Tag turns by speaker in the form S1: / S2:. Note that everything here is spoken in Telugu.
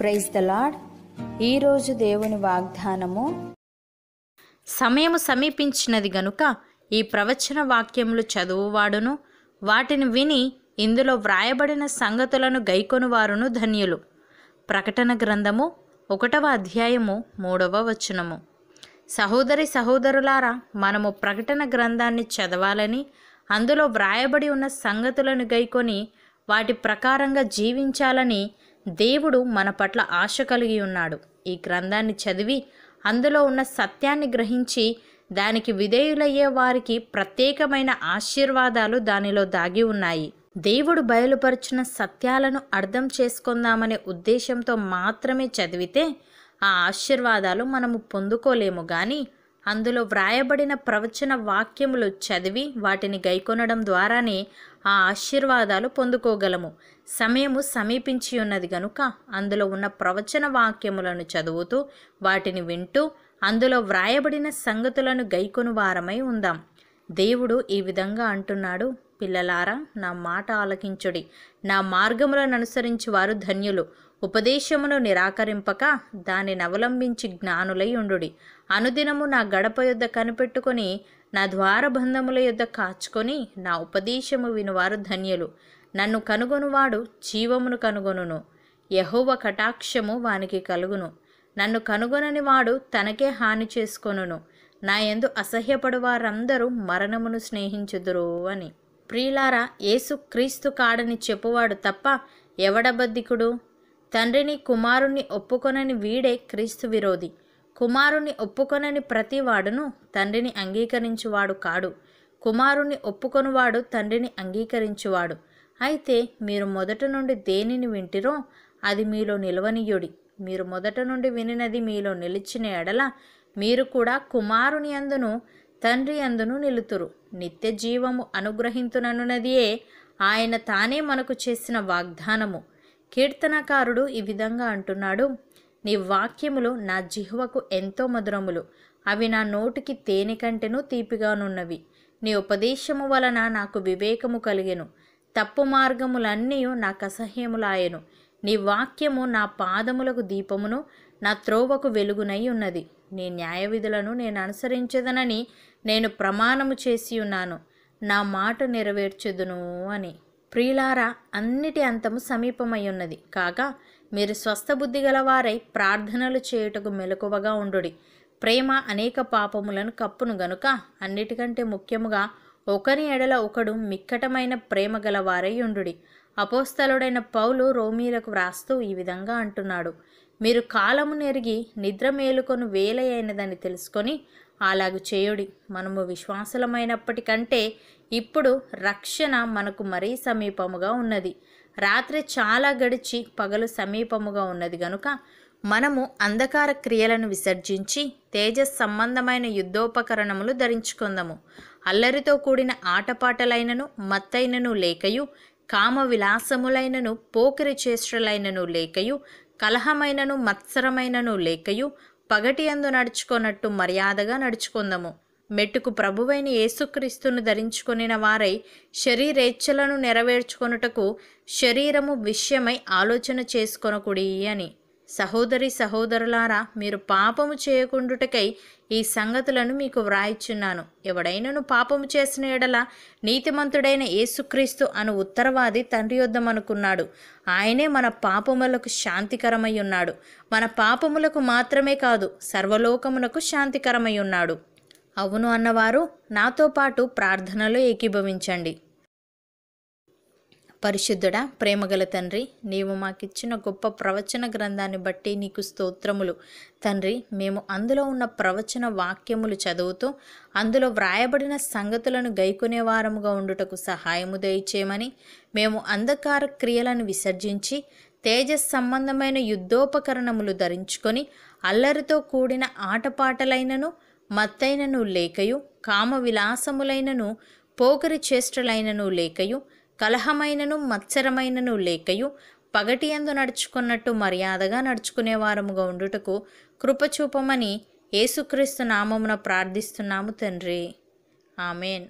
S1: ప్రైజ్ ద లాడ్ ఈరోజు దేవుని వాగ్దానము సమయము సమీపించినది గనుక ఈ ప్రవచన వాక్యములు చదువువాడును వాటిని విని ఇందులో వ్రాయబడిన సంగతులను గైకొనువారును ధన్యులు ప్రకటన గ్రంథము ఒకటవ అధ్యాయము మూడవ వచనము సహోదరి సహోదరులారా మనము ప్రకటన గ్రంథాన్ని చదవాలని అందులో వ్రాయబడి ఉన్న సంగతులను గైకొని వాటి ప్రకారంగా జీవించాలని దేవుడు మన పట్ల ఆశ కలిగి ఉన్నాడు ఈ గ్రంథాన్ని చదివి అందులో ఉన్న సత్యాన్ని గ్రహించి దానికి విధేయులయ్యే వారికి ప్రత్యేకమైన ఆశీర్వాదాలు దానిలో దాగి ఉన్నాయి దేవుడు బయలుపరిచిన సత్యాలను అర్థం చేసుకుందామనే ఉద్దేశంతో మాత్రమే చదివితే ఆ ఆశీర్వాదాలు మనము పొందుకోలేము కానీ అందులో వ్రాయబడిన ప్రవచన వాక్యములు చదివి వాటిని గైకొనడం ద్వారానే ఆ ఆశీర్వాదాలు పొందుకోగలము సమయము సమీపించి ఉన్నది గనుక అందులో ఉన్న ప్రవచన వాక్యములను చదువుతూ వాటిని వింటూ అందులో వ్రాయబడిన సంగతులను గైకొను వారమై ఉందాం దేవుడు ఈ విధంగా అంటున్నాడు పిల్లలారా నా మాట ఆలకించుడి నా మార్గములను అనుసరించి వారు ధన్యులు ఉపదేశమును నిరాకరింపక దానిని అవలంబించి జ్ఞానులై ఉండుడి అనుదినము నా గడప యొద్ద కనిపెట్టుకొని నా ద్వారబంధముల యొద్ద కాచుకొని నా ఉపదేశము వినువారు ధన్యులు నన్ను కనుగొనువాడు జీవమును కనుగొనును యహోవ కటాక్షము వానికి కలుగును నన్ను కనుగొనని వాడు తనకే హాని చేసుకొనును నా ఎందు అసహ్యపడు వారందరూ మరణమును స్నేహించుదురు అని ప్రియులారా యేసు క్రీస్తు కాడని చెప్పువాడు తప్ప ఎవడబద్ధికుడు తండ్రిని కుమారుణ్ణి ఒప్పుకొనని వీడే క్రీస్తు విరోధి కుమారుణ్ణి ఒప్పుకొనని ప్రతివాడును తండ్రిని అంగీకరించువాడు కాడు కుమారుణ్ణి ఒప్పుకొనివాడు తండ్రిని అంగీకరించువాడు అయితే మీరు మొదట నుండి దేనిని వింటిరో అది మీలో నిలవనీయుడి మీరు మొదట నుండి వినినది మీలో నిలిచిన ఎడల మీరు కూడా కుమారుని అందును తండ్రి అందును నిలుతురు నిత్య జీవము అనుగ్రహింతుననున్నదియే ఆయన తానే మనకు చేసిన వాగ్దానము కీర్తనకారుడు ఈ విధంగా అంటున్నాడు నీ వాక్యములు నా జిహ్వకు ఎంతో మధురములు అవి నా నోటికి తేనె కంటెను తీపిగానున్నవి నీ ఉపదేశము వలన నాకు వివేకము కలిగెను తప్పు మార్గములన్నీ నాకు అసహ్యములాయెను నీ వాక్యము నా పాదములకు దీపమును నా త్రోవకు వెలుగునై ఉన్నది నీ న్యాయ విధులను నేను అనుసరించదనని నేను ప్రమాణము చేసి ఉన్నాను నా మాట నెరవేర్చెదును అని ప్రియులారా అన్నిటి అంతము సమీపమై ఉన్నది కాగా మీరు స్వస్థబుద్ధి గలవారై ప్రార్థనలు చేయుటకు మెలకువగా ఉండుడి ప్రేమ అనేక పాపములను కప్పును గనుక అన్నిటికంటే ముఖ్యముగా ఒకరి ఎడల ఒకడు మిక్కటమైన ప్రేమ గలవారై ఉండుడి అపోస్తలుడైన పౌలు రోమీలకు వ్రాస్తూ ఈ విధంగా అంటున్నాడు మీరు కాలము నెరిగి నిద్ర మేలుకొని వేలయ్యైనదని తెలుసుకొని అలాగ చేయుడి మనము విశ్వాసులమైనప్పటికంటే ఇప్పుడు రక్షణ మనకు మరీ సమీపముగా ఉన్నది రాత్రి చాలా గడిచి పగలు సమీపముగా ఉన్నది గనుక మనము అంధకార క్రియలను విసర్జించి తేజస్ సంబంధమైన యుద్ధోపకరణములు ధరించుకుందాము అల్లరితో కూడిన ఆటపాటలైనను మత్తైనను లేకయు కామ విలాసములైనను పోకిరి చేష్టలైనను లేకయు కలహమైనను మత్సరమైనను లేకయు పగటి అందు నడుచుకున్నట్టు మర్యాదగా నడుచుకుందాము మెట్టుకు ప్రభువైన యేసుక్రీస్తును ధరించుకునిన వారై శరీరేచ్ఛలను నెరవేర్చుకొనుటకు శరీరము విషయమై ఆలోచన చేసుకొనకుడి అని సహోదరి సహోదరులారా మీరు పాపము చేయకుండుటకై ఈ సంగతులను మీకు వ్రాయిచున్నాను ఎవడైనను పాపము చేసిన ఎడల నీతిమంతుడైన యేసుక్రీస్తు అను ఉత్తరవాది తండ్రి యొద్దమనుకున్నాడు ఆయనే మన పాపములకు శాంతికరమై ఉన్నాడు మన పాపములకు మాత్రమే కాదు సర్వలోకమునకు శాంతికరమై ఉన్నాడు అవును అన్నవారు నాతో పాటు ప్రార్థనలో ఏకీభవించండి పరిశుద్ధుడా ప్రేమగల తండ్రి నీవు మాకిచ్చిన గొప్ప ప్రవచన గ్రంథాన్ని బట్టి నీకు స్తోత్రములు తండ్రి మేము అందులో ఉన్న ప్రవచన వాక్యములు చదువుతూ అందులో వ్రాయబడిన సంగతులను గైకునే వారముగా ఉండుటకు సహాయము దయచేయమని మేము అంధకార క్రియలను విసర్జించి తేజస్ సంబంధమైన యుద్ధోపకరణములు ధరించుకొని అల్లరితో కూడిన ఆటపాటలైనను మత్తైనను లేకయు కామ విలాసములైనను పోకరి చేష్టలైనను లేకయు కలహమైనను మత్సరమైనను లేకయు పగటి ఎందు నడుచుకున్నట్టు మర్యాదగా నడుచుకునేవారముగా ఉండుటకు కృపచూపమని ఏసుక్రీస్తు నామమున ప్రార్థిస్తున్నాము తండ్రి ఆమెన్